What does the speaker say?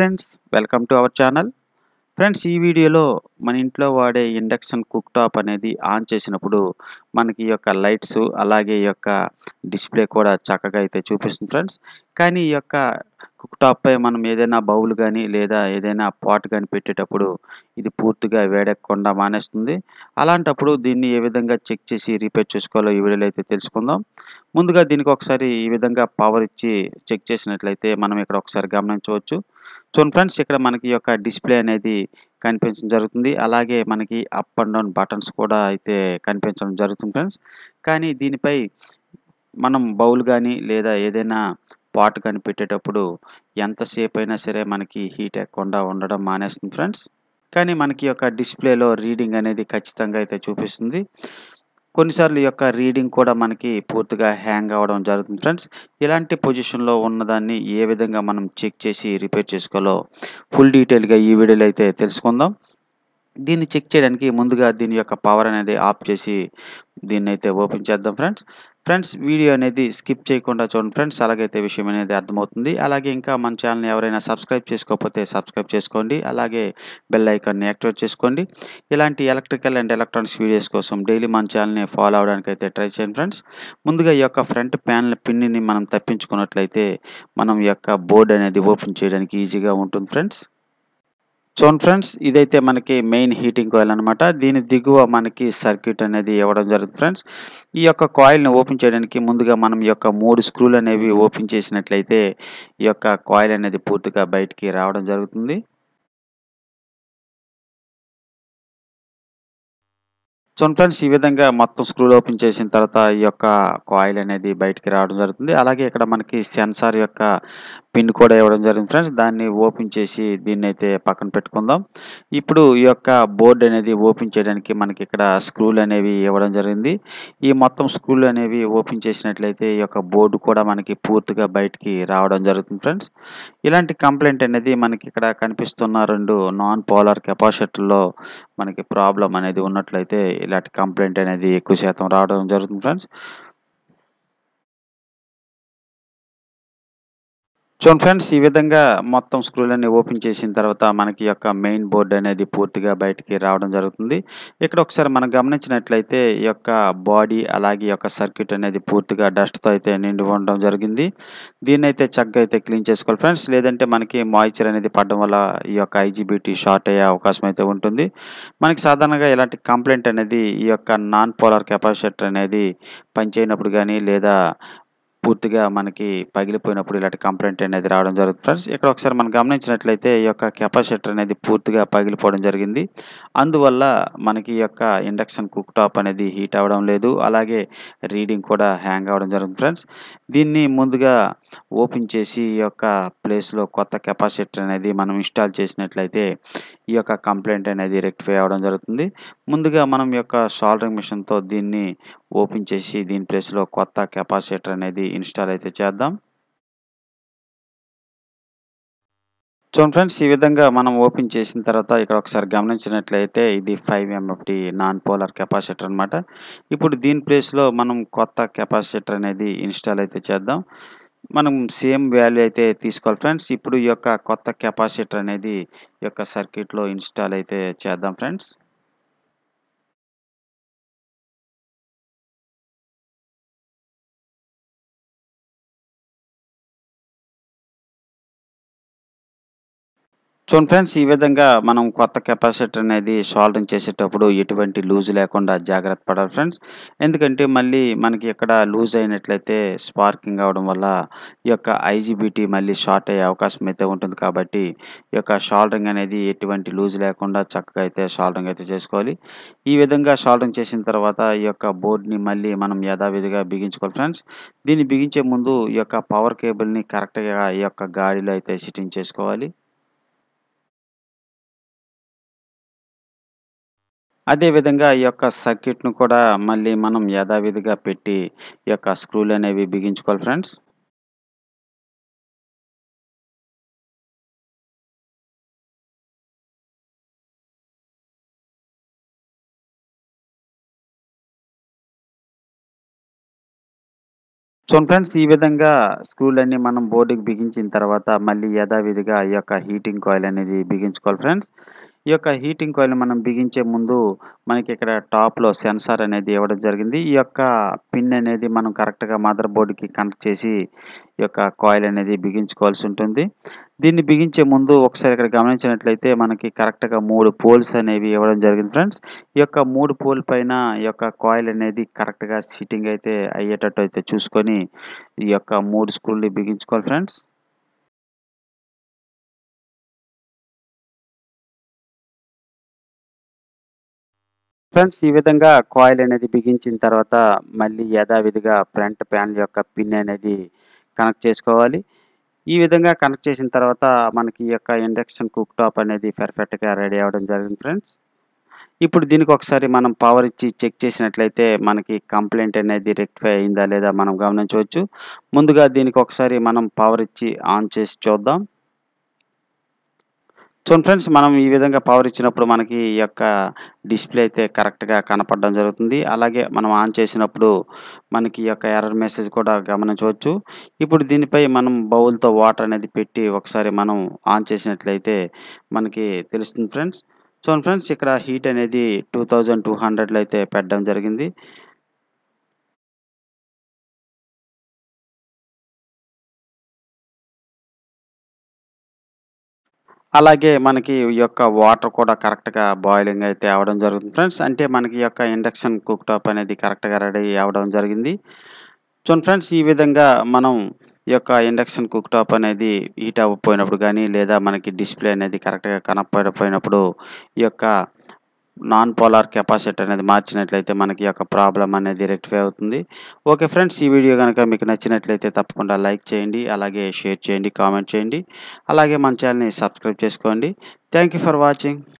friends welcome to our channel friends ఈ వీడియోలో మన ఇంట్లో వాడే ఇండక్షన్ కుక్ టాప్ అనేది ఆన్ చేసినప్పుడు మనకి యొక్క లైట్స్ అలాగే ఈ యొక్క డిస్ప్లే కూడా చక్కగా అయితే చూపిస్తుంది ఫ్రెండ్స్ కానీ ఈ యొక్క కుక్టాప్పై మనం ఏదైనా బౌల్ కానీ లేదా ఏదైనా పాట్ కానీ పెట్టేటప్పుడు ఇది పూర్తిగా వేడెక్కకుండా మానేస్తుంది అలాంటప్పుడు దీన్ని ఏ విధంగా చెక్ చేసి రిపేర్ చేసుకోవాలో ఈ వీడియోలో అయితే తెలుసుకుందాం ముందుగా దీనికి ఒకసారి ఈ విధంగా పవర్ ఇచ్చి చెక్ చేసినట్లయితే మనం ఇక్కడ ఒకసారి గమనించవచ్చు చూడండి ఫ్రెండ్స్ ఇక్కడ మనకి యొక్క డిస్ప్లే అనేది కనిపించడం జరుగుతుంది అలాగే మనకి అప్ అండ్ డౌన్ బటన్స్ కూడా అయితే కనిపించడం జరుగుతుంది ఫ్రెండ్స్ కానీ దీనిపై మనం బౌల్ కానీ లేదా ఏదైనా పాట్ కనిపెట్టేటప్పుడు ఎంతసేపు అయినా సరే మనకి హీట్ ఎక్కకుండా ఉండడం మానేస్తుంది ఫ్రెండ్స్ కానీ మనకి యొక్క డిస్ప్లేలో రీడింగ్ అనేది ఖచ్చితంగా అయితే చూపిస్తుంది కొన్నిసార్లు యొక్క రీడింగ్ కూడా మనకి పూర్తిగా హ్యాంగ్ అవ్వడం జరుగుతుంది ఫ్రెండ్స్ ఇలాంటి పొజిషన్లో ఉన్నదాన్ని ఏ విధంగా మనం చెక్ చేసి రిపేర్ చేసుకోవాలో ఫుల్ డీటెయిల్గా ఈ వీడియోలో అయితే తెలుసుకుందాం దీన్ని చెక్ చేయడానికి ముందుగా దీని యొక్క పవర్ అనేది ఆఫ్ చేసి దీన్ని అయితే ఓపెన్ చేద్దాం ఫ్రెండ్స్ ఫ్రెండ్స్ వీడియో అనేది స్కిప్ చేయకుండా చూడండి ఫ్రెండ్స్ అలాగైతే విషయం అనేది అర్థమవుతుంది అలాగే ఇంకా మన ఛానల్ని ఎవరైనా సబ్స్క్రైబ్ చేసుకోకపోతే సబ్స్క్రైబ్ చేసుకోండి అలాగే బెల్ ఐకాన్ని యాక్టివేట్ చేసుకోండి ఇలాంటి ఎలక్ట్రికల్ అండ్ ఎలక్ట్రానిక్స్ వీడియోస్ కోసం డైలీ మన ఛానల్ని ఫాలో అవడానికి అయితే ట్రై చేయండి ఫ్రెండ్స్ ముందుగా ఈ యొక్క ఫ్రంట్ ప్యానల్ పిన్నిని మనం తప్పించుకున్నట్లయితే మనం యొక్క బోర్డ్ అనేది ఓపెన్ చేయడానికి ఈజీగా ఉంటుంది ఫ్రెండ్స్ చూన్ ఫ్రెండ్స్ ఇదైతే మనకి మెయిన్ హీటింగ్ కాయిల్ అనమాట దీని దిగువ మనకి సర్క్యూట్ అనేది ఇవ్వడం జరుగుతుంది ఫ్రెండ్స్ ఈ యొక్క కాయిల్ని ఓపెన్ చేయడానికి ముందుగా మనం యొక్క మూడు స్క్రూలు అనేవి ఓపెన్ చేసినట్లయితే ఈ యొక్క కాయిల్ అనేది పూర్తిగా బయటికి రావడం జరుగుతుంది చూన్ ఫ్రెండ్స్ ఈ విధంగా మొత్తం స్క్రూలు ఓపెన్ చేసిన తర్వాత ఈ యొక్క కాయిల్ అనేది బయటికి రావడం జరుగుతుంది అలాగే ఇక్కడ మనకి సెన్సార్ యొక్క పిన్ కూడా ఇవ్వడం జరిగింది ఫ్రెండ్స్ దాన్ని ఓపెన్ చేసి దీన్ని అయితే పక్కన పెట్టుకుందాం ఇప్పుడు ఈ యొక్క బోర్డు అనేది ఓపెన్ చేయడానికి మనకి ఇక్కడ స్క్రూలు అనేవి ఇవ్వడం జరిగింది ఈ మొత్తం స్క్రూలు అనేవి ఓపెన్ చేసినట్లయితే ఈ యొక్క బోర్డు కూడా మనకి పూర్తిగా బయటికి రావడం జరుగుతుంది ఫ్రెండ్స్ ఇలాంటి కంప్లైంట్ అనేది మనకి ఇక్కడ కనిపిస్తున్న రెండు నాన్ పోలార్ కెపాసిటర్లో మనకి ప్రాబ్లం అనేది ఉన్నట్లయితే ఇలాంటి కంప్లైంట్ అనేది ఎక్కువ శాతం రావడం జరుగుతుంది ఫ్రెండ్స్ చూడండి ఫ్రెండ్స్ ఈ విధంగా మొత్తం స్క్రూలన్నీ ఓపెన్ చేసిన తర్వాత మనకి యొక్క మెయిన్ బోర్డ్ అనేది పూర్తిగా బయటికి రావడం జరుగుతుంది ఇక్కడ ఒకసారి మనం గమనించినట్లయితే ఈ యొక్క బాడీ అలాగే యొక్క సర్క్యూట్ అనేది పూర్తిగా డస్ట్తో అయితే నిండి ఉండడం జరిగింది దీన్ని అయితే చక్కగా అయితే క్లీన్ చేసుకోవాలి ఫ్రెండ్స్ లేదంటే మనకి మాయిశ్చర్ అనేది పడడం వల్ల ఈ యొక్క ఐజీబీటీ షార్ట్ అయ్యే అవకాశం అయితే ఉంటుంది మనకి సాధారణంగా ఇలాంటి కంప్లైంట్ అనేది ఈ యొక్క నాన్ పోలార్ కెపాసిటర్ అనేది పనిచేయనప్పుడు కానీ లేదా పూర్తిగా మనకి పగిలిపోయినప్పుడు ఇలాంటి కంప్లైంట్ అనేది రావడం జరుగుతుంది ఫ్రెండ్స్ ఇక్కడ ఒకసారి మనం గమనించినట్లయితే ఈ యొక్క కెపాసిటర్ అనేది పూర్తిగా పగిలిపోవడం జరిగింది అందువల్ల మనకి యొక్క ఇండక్షన్ కుక్ టాప్ అనేది హీట్ అవ్వడం లేదు అలాగే రీడింగ్ కూడా హ్యాంగ్ అవ్వడం జరుగుతుంది ఫ్రెండ్స్ దీన్ని ముందుగా ఓపెన్ చేసి ఈ యొక్క ప్లేస్లో కొత్త కెపాసిటర్ అనేది మనం ఇన్స్టాల్ చేసినట్లయితే ఈ యొక్క కంప్లైంట్ అనేది రెక్టిఫై అవ్వడం జరుగుతుంది ముందుగా మనం యొక్క సాల్డరింగ్ మిషన్తో దీన్ని ఓపెన్ చేసి దీని ప్లేస్లో కొత్త కెపాసిటర్ అనేది ఇన్స్టాల్ అయితే చేద్దాం చూడండి ఫ్రెండ్స్ ఈ విధంగా మనం ఓపెన్ చేసిన తర్వాత ఇక్కడ ఒకసారి గమనించినట్లయితే ఇది five MFD non polar capacitor అనమాట ఇప్పుడు దీని ప్లేస్లో మనం కొత్త కెపాసిటర్ అనేది ఇన్స్టాల్ అయితే చేద్దాం మనం సేమ్ వాల్యూ అయితే తీసుకోవాలి ఫ్రెండ్స్ ఇప్పుడు ఈ యొక్క కొత్త కెపాసిటర్ అనేది ఈ యొక్క సర్క్యూట్లో ఇన్స్టాల్ అయితే చేద్దాం ఫ్రెండ్స్ చూడండి ఫ్రెండ్స్ ఈ విధంగా మనం కొత్త కెపాసిటర్ అనేది సాల్డింగ్ చేసేటప్పుడు ఎటువంటి లూజ్ లేకుండా జాగ్రత్త పడాలి ఫ్రెండ్స్ ఎందుకంటే మళ్ళీ మనకి ఇక్కడ లూజ్ అయినట్లయితే స్పార్కింగ్ అవడం వల్ల ఈ యొక్క ఐజీబీటీ మళ్ళీ షార్ట్ అయ్యే అవకాశం అయితే ఉంటుంది కాబట్టి ఈ యొక్క షాల్డింగ్ అనేది ఎటువంటి లూజ్ లేకుండా చక్కగా అయితే షాల్డింగ్ అయితే చేసుకోవాలి ఈ విధంగా షాల్డింగ్ చేసిన తర్వాత ఈ యొక్క బోర్డ్ని మళ్ళీ మనం యథావిధిగా బిగించుకోవాలి ఫ్రెండ్స్ దీన్ని బిగించే ముందు ఈ యొక్క పవర్ కేబుల్ని కరెక్ట్గా ఈ యొక్క గాడిలో అయితే సిట్టింగ్ చేసుకోవాలి అదేవిధంగా ఈ యొక్క సర్క్యూట్ను కూడా మళ్ళీ మనం యథావిధిగా పెట్టి ఈ యొక్క స్క్రూలు అనేవి బిగించుకోవాలి ఫ్రెండ్స్ సో ఫ్రెండ్స్ ఈ విధంగా స్క్రూలన్నీ మనం బోర్డుకి బిగించిన తర్వాత మళ్ళీ యథావిధిగా ఈ యొక్క హీటింగ్ కాయిల్ అనేది బిగించుకోవాలి ఫ్రెండ్స్ ఈ యొక్క హీటింగ్ కాయిల్ మనం బిగించే ముందు మనకి ఇక్కడ టాప్లో సెన్సార్ అనేది ఇవ్వడం జరిగింది ఈ యొక్క పిన్ అనేది మనం కరెక్ట్గా మదర్ బోర్డుకి కనెక్ట్ చేసి ఈ యొక్క కాయిల్ అనేది బిగించుకోవాల్సి ఉంటుంది దీన్ని బిగించే ముందు ఒకసారి ఇక్కడ గమనించినట్లయితే మనకి కరెక్ట్గా మూడు పోల్స్ అనేవి ఇవ్వడం జరిగింది ఫ్రెండ్స్ ఈ యొక్క మూడు పోల్ పైన ఈ యొక్క కాయిల్ అనేది కరెక్ట్గా సిట్టింగ్ అయితే అయ్యేటట్టు అయితే చూసుకొని ఈ యొక్క మూడు స్క్రూల్ని బిగించుకోవాలి ఫ్రెండ్స్ ఫ్రెండ్స్ ఈ విధంగా కాయిల్ అనేది బిగించిన తర్వాత మళ్ళీ యథావిధిగా ఫ్రంట్ ప్యానల్ యొక్క పిన్ అనేది కనెక్ట్ చేసుకోవాలి ఈ విధంగా కనెక్ట్ చేసిన తర్వాత మనకి ఈ యొక్క ఇండక్షన్ కుక్ టాప్ అనేది పర్ఫెక్ట్గా రెడీ అవ్వడం జరిగింది ఫ్రెండ్స్ ఇప్పుడు దీనికి ఒకసారి మనం పవర్ ఇచ్చి చెక్ చేసినట్లయితే మనకి కంప్లైంట్ అనేది రెక్టిఫై అయిందా లేదా మనం గమనించవచ్చు ముందుగా దీనికి ఒకసారి మనం పవర్ ఇచ్చి ఆన్ చేసి చూద్దాం సో ఫ్రెండ్స్ మనం ఈ విధంగా పవర్ ఇచ్చినప్పుడు మనకి ఈ యొక్క డిస్ప్లే అయితే కరెక్ట్గా కనపడడం జరుగుతుంది అలాగే మనం ఆన్ చేసినప్పుడు మనకి ఈ యొక్క ఎర్రర్ మెసేజ్ కూడా గమనించవచ్చు ఇప్పుడు దీనిపై మనం బౌల్తో వాటర్ అనేది పెట్టి ఒకసారి మనం ఆన్ చేసినట్లయితే మనకి తెలుస్తుంది ఫ్రెండ్స్ సో ఫ్రెండ్స్ ఇక్కడ హీట్ అనేది టూ థౌజండ్ టూ హండ్రెడ్లో అయితే పెట్టడం జరిగింది అలాగే మనకి ఈ యొక్క వాటర్ కూడా కరెక్ట్గా బాయిలింగ్ అయితే అవ్వడం జరుగుతుంది ఫ్రెండ్స్ అంటే మనకి యొక్క ఇండక్షన్ కుక్ టాప్ అనేది కరెక్ట్గా రెడీ అవ్వడం జరిగింది చూడండి ఫ్రెండ్స్ ఈ విధంగా మనం ఈ యొక్క ఇండక్షన్ కుక్ టాప్ అనేది హీట్ అవ్వకపోయినప్పుడు కానీ లేదా మనకి డిస్ప్లే అనేది కరెక్ట్గా కనపడిపోయినప్పుడు ఈ యొక్క నాన్ పోలార్ కెపాసిటీ అనేది మార్చినట్లయితే మనకి యొక్క ప్రాబ్లం అనేది రెక్టిఫై అవుతుంది ఓకే ఫ్రెండ్స్ ఈ వీడియో కనుక మీకు నచ్చినట్లయితే తప్పకుండా లైక్ చేయండి అలాగే షేర్ చేయండి కామెంట్ చేయండి అలాగే మన ఛానల్ని సబ్స్క్రైబ్ చేసుకోండి థ్యాంక్ ఫర్ వాచింగ్